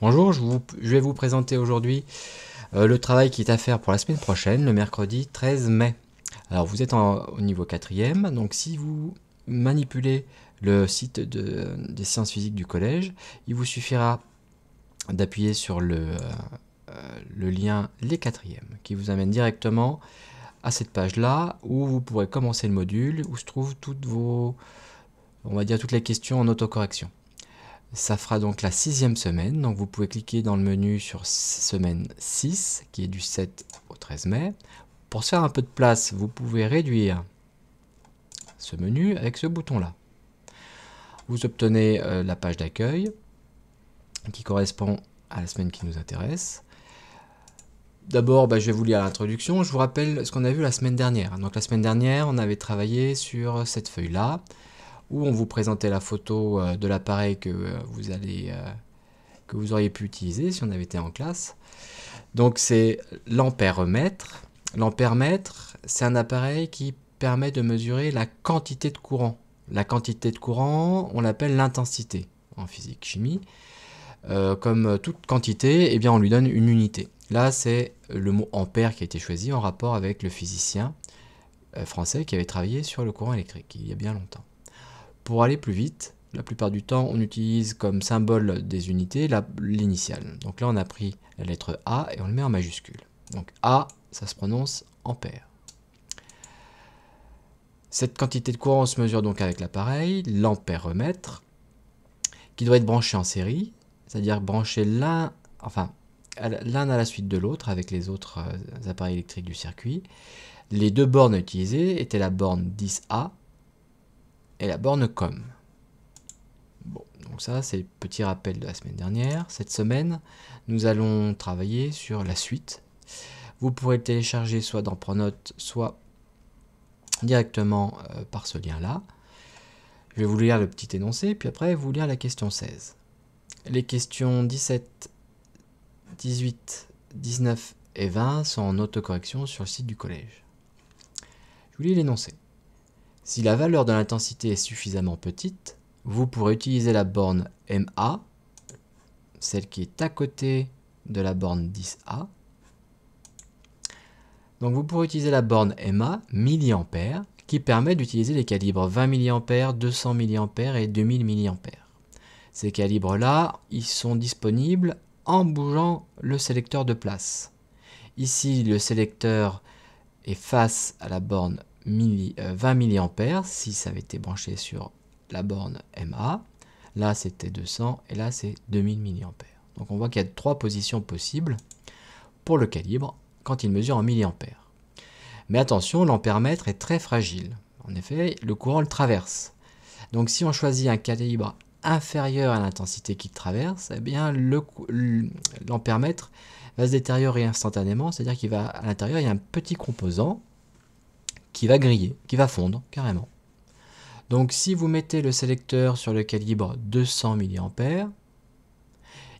Bonjour, je, vais vous présenter aujourd'hui euh, le travail qui est à faire pour la semaine prochaine, le mercredi 13 mai. Alors vous êtes au niveau 4 donc si vous manipulez le site des sciences physiques du collège, il vous suffira d'appuyer sur le, euh, le, lien Les 4e » qui vous amène directement à cette page-là où vous pourrez commencer le module, où se trouvent toutes vos, on va dire toutes les questions en autocorrection. Ça fera donc la sixième semaine. Donc vous pouvez cliquer dans le menu sur semaine 6, qui est du 7 au 13 mai. Pour se faire un peu de place, vous pouvez réduire ce menu avec ce bouton-là. Vous obtenez euh, la page d'accueil qui correspond à la semaine qui nous intéresse. D'abord, bah, je vais vous lire l'introduction. Je vous rappelle ce qu'on a vu la semaine dernière. Donc la semaine dernière, on avait travaillé sur cette feuille-là où on vous présentait la photo euh, de l'appareil que euh, vous allez euh, que vous auriez pu utiliser si on avait été en classe. Donc c'est l'ampèremètre. L'ampèremètre, c'est un appareil qui permet de mesurer la quantité de courant. La quantité de courant, on l'appelle l'intensité en physique chimie. comme toute quantité, eh bien on lui donne une unité. Là, c'est le mot ampère qui a été choisi en rapport avec le physicien français qui avait travaillé sur le courant électrique il y a bien longtemps. Pour aller plus vite, la plupart du temps, on utilise comme symbole des unités l'initiale. Donc là, on a pris la lettre A et on le met en majuscule. Donc A, ça se prononce ampère. Cette quantité de courant se mesure donc avec l'appareil, l'ampèremètre, qui doit être branché en série, c'est-à-dire branché l'un, enfin, l'un à la suite de l'autre avec les autres euh, appareils électriques du circuit. Les deux bornes utilisées étaient la borne 10A et la borne com. Bon, donc ça c'est le petit rappel de la semaine dernière. Cette semaine, nous allons travailler sur la suite. Vous pourrez le télécharger soit dans Pronote, soit directement euh, par ce lien-là. Je vais vous lire le petit énoncé, puis après vous lire la question 16. Les questions 17, 18, 19 et 20 sont en autocorrection sur le site du collège. Je vous lis l'énoncé. Si la valeur de l'intensité est suffisamment petite, vous pourrez utiliser la borne MA, celle qui est à côté de la borne 10A. Donc vous pourrez utiliser la borne MA mA qui permet d'utiliser les calibres 20 mA, 200 mA et 2000 mA. Ces calibres-là, ils sont disponibles en bougeant le sélecteur de place. Ici, le sélecteur est face à la borne 20 euh, mA si ça avait été branché sur la borne MA. Là, c'était 200 et là, c'est 2000 mA. Donc on voit qu'il y a trois positions possibles pour le calibre quand il mesure en milliampères. Mais attention, l'ampèremètre est très fragile. En effet, le courant le traverse. Donc si on choisit un calibre inférieur à l'intensité qu'il traverse, eh bien l'ampèremètre va se détériorer instantanément, c'est-à-dire qu'il va à l'intérieur, il y a un petit composant qui va griller, qui va fondre carrément. Donc si vous mettez le sélecteur sur le calibre 200 mA, il ne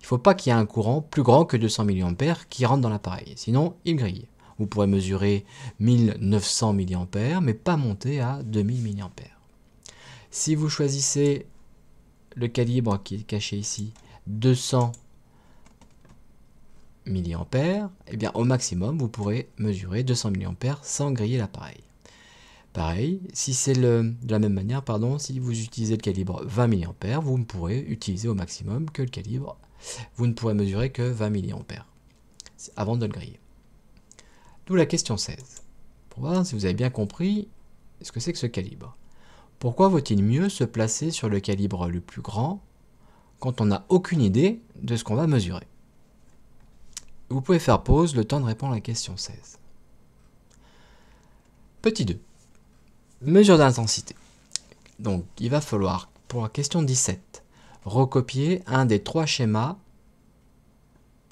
faut pas qu'il y ait un courant plus grand que 200 mA qui rentre dans l'appareil, sinon il grille. Vous pourrez mesurer 1900 mA, mais pas monter à 2000 mA. Si vous choisissez le calibre qui est caché ici, 200 mA, eh bien au maximum vous pourrez mesurer 200 mA sans griller l'appareil. Pareil, si c'est de la même manière, pardon, si vous utilisez le calibre 20 mA, vous ne pourrez utiliser au maximum que le calibre, vous ne pourrez mesurer que 20 mA avant de le griller. D'où la question 16. Pour voir si vous avez bien compris ce que c'est que ce calibre. Pourquoi vaut-il mieux se placer sur le calibre le plus grand quand on n'a aucune idée de ce qu'on va mesurer Vous pouvez faire pause le temps de répondre à la question 16. Petit 2. Mesure d'intensité. Donc il va falloir, pour la question 17, recopier un des trois schémas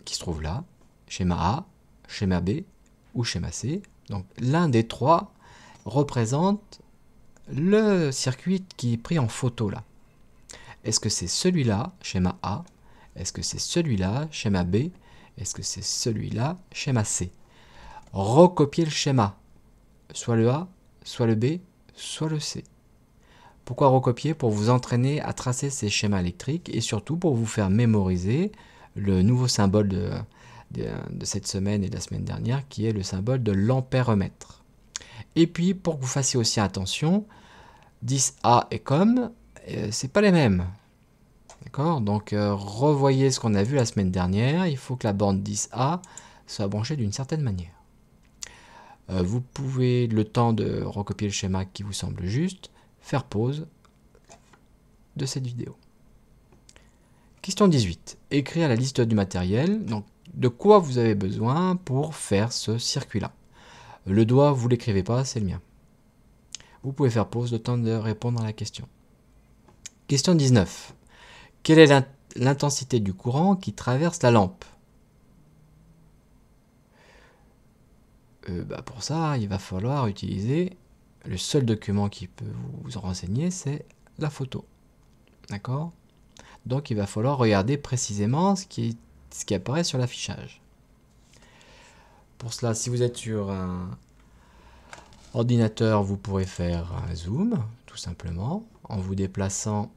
qui se trouve là, schéma A, schéma B ou schéma C. Donc l'un des trois représente le circuit qui est pris en photo là. Est-ce que c'est celui-là, schéma A Est-ce que c'est celui-là, schéma B Est-ce que c'est celui-là, schéma C Recopier le schéma, soit le A, soit le B, soit le C. Pourquoi recopier Pour vous entraîner à tracer ces schémas électriques et surtout pour vous faire mémoriser le nouveau symbole de, cette semaine et de la semaine dernière qui est le symbole de l'ampèremètre. Et puis pour que vous fassiez aussi attention, 10A et comme, euh, c'est pas les mêmes. D'accord Donc euh, revoyez ce qu'on a vu la semaine dernière, il faut que la bande 10A soit branchée d'une certaine manière. Euh, vous pouvez, le temps de recopier le schéma qui vous semble juste, faire pause de cette vidéo. Question 18. Écrire la liste du matériel, donc de quoi vous avez besoin pour faire ce circuit-là. Le doigt, vous l'écrivez pas, c'est le mien. Vous pouvez faire pause le temps de répondre à la question. Question 19. Quelle est l'intensité du courant qui traverse la lampe Euh, bah, pour ça, il va falloir utiliser le seul document qui peut vous renseigner, c'est la photo. D'accord Donc il va falloir regarder précisément ce ce qui apparaît sur l'affichage. Pour cela, si vous êtes sur un ordinateur, vous pourrez faire un zoom, tout simplement, en vous déplaçant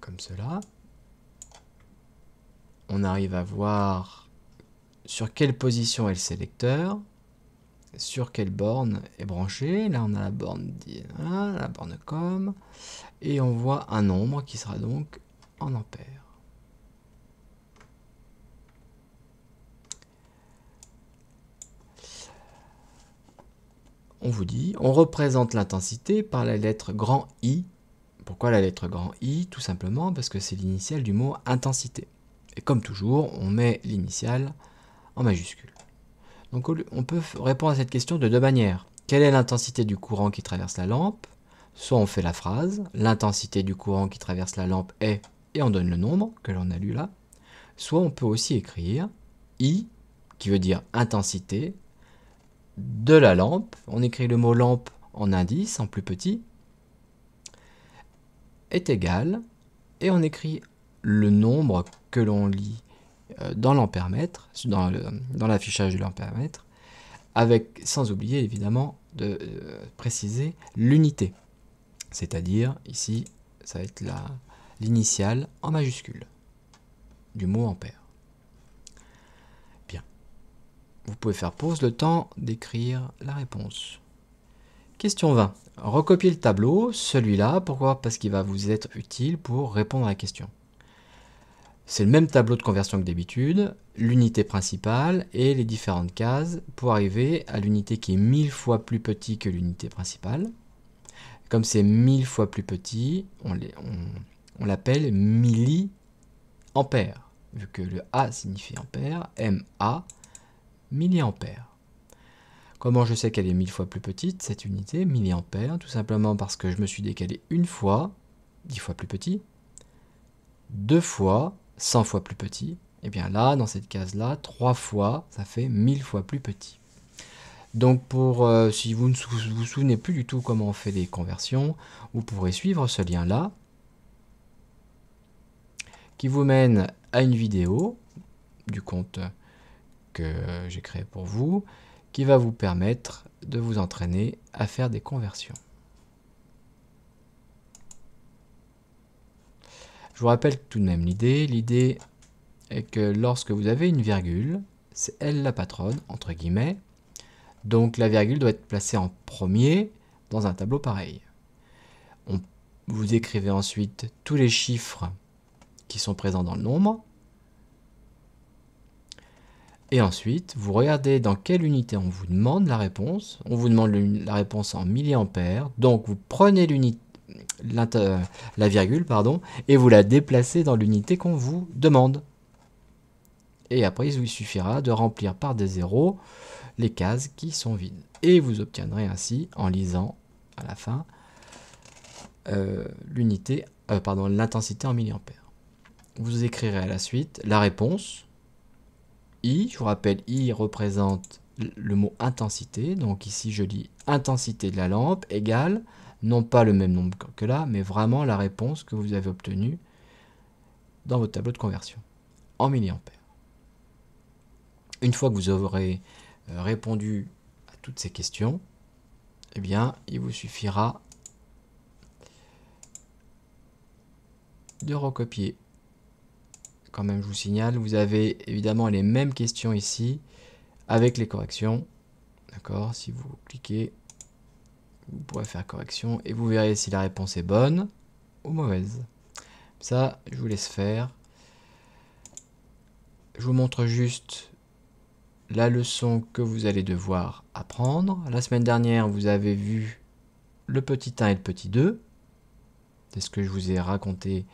comme cela. On arrive à voir sur quelle position est le sélecteur, sur quelle borne est branchée. Là, on a la borne DNA, la borne COM, et on voit un nombre qui sera donc en ampères. On vous dit, on représente l'intensité par la lettre grand I. Pourquoi la lettre grand I Tout simplement parce que c'est l'initiale du mot intensité. Et comme toujours, on met l'initiale en majuscule. Donc on peut répondre à cette question de deux manières. Quelle est l'intensité du courant qui traverse la lampe Soit on fait la phrase, l'intensité du courant qui traverse la lampe est, et on donne le nombre que l'on a lu là. Soit on peut aussi écrire I, qui veut dire intensité, de la lampe. On écrit le mot lampe en indice, en plus petit, est égal, et on écrit le nombre que l'on lit euh, dans l'ampère-mètre, dans l'affichage de l'ampère-mètre, avec, sans oublier évidemment de euh, préciser l'unité. C'est-à-dire, ici, ça va être l'initiale en majuscule du mot ampère. Bien. Vous pouvez faire pause le temps d'écrire la réponse. Question 20. Recopiez le tableau, celui-là, pourquoi Parce qu'il va vous être utile pour répondre à la question. C'est le même tableau de conversion que d'habitude, l'unité principale et les différentes cases pour arriver à l'unité qui est mille fois plus petite que l'unité principale. Comme c'est mille fois plus petit, on l'appelle milliampère, vu que le A signifie ampère, MA, milliampère. Comment je sais qu'elle est mille fois plus petite, cette unité, milliampère Tout simplement parce que je me suis décalé une fois, dix fois plus petit, deux fois, 100 fois plus petit, et eh bien là, dans cette case-là, 3 fois, ça fait 1000 fois plus petit. Donc pour, euh, si vous ne vous souvenez plus du tout comment on fait les conversions, vous pourrez suivre ce lien-là, qui vous mène à une vidéo du compte que j'ai créé pour vous, qui va vous permettre de vous entraîner à faire des conversions. Je vous rappelle tout de même l'idée. L'idée est que lorsque vous avez une virgule, c'est elle la patronne, entre guillemets. Donc la virgule doit être placée en premier dans un tableau pareil. On, vous écrivez ensuite tous les chiffres qui sont présents dans le nombre. Et ensuite, vous regardez dans quelle unité on vous demande la réponse. On vous demande la réponse en milliampères. Donc vous prenez l'unité la virgule, pardon, et vous la déplacez dans l'unité qu'on vous demande. Et après, il vous suffira de remplir par des zéros les cases qui sont vides. Et vous obtiendrez ainsi, en lisant à la fin, euh, l'unité, euh, pardon, l'intensité en milliampères. Vous écrirez à la suite la réponse. I, je vous rappelle, I représente le mot intensité. Donc ici, je lis intensité de la lampe égale non pas le même nombre que là, mais vraiment la réponse que vous avez obtenue dans votre tableau de conversion en milliampères. Une fois que vous aurez euh, répondu à toutes ces questions, eh bien, il vous suffira de recopier. Quand même, je vous signale, vous avez évidemment les mêmes questions ici avec les corrections. D'accord Si vous cliquez vous pourrez faire correction et vous verrez si la réponse est bonne ou mauvaise. Ça, je vous laisse faire. Je vous montre juste la leçon que vous allez devoir apprendre. La semaine dernière, vous avez vu le petit 1 et le petit 2. C'est ce que je vous ai raconté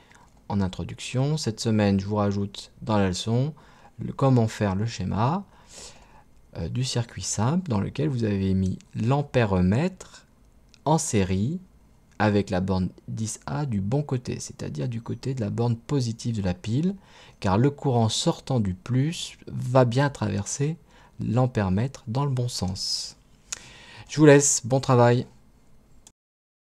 en introduction. Cette semaine, je vous rajoute dans la leçon le, comment faire le schéma euh, du circuit simple dans lequel vous avez mis l'ampèremètre en série avec la borne 10A du bon côté, c'est-à-dire du côté de la borne positive de la pile, car le courant sortant du plus va bien traverser mètre dans le bon sens. Je vous laisse, bon travail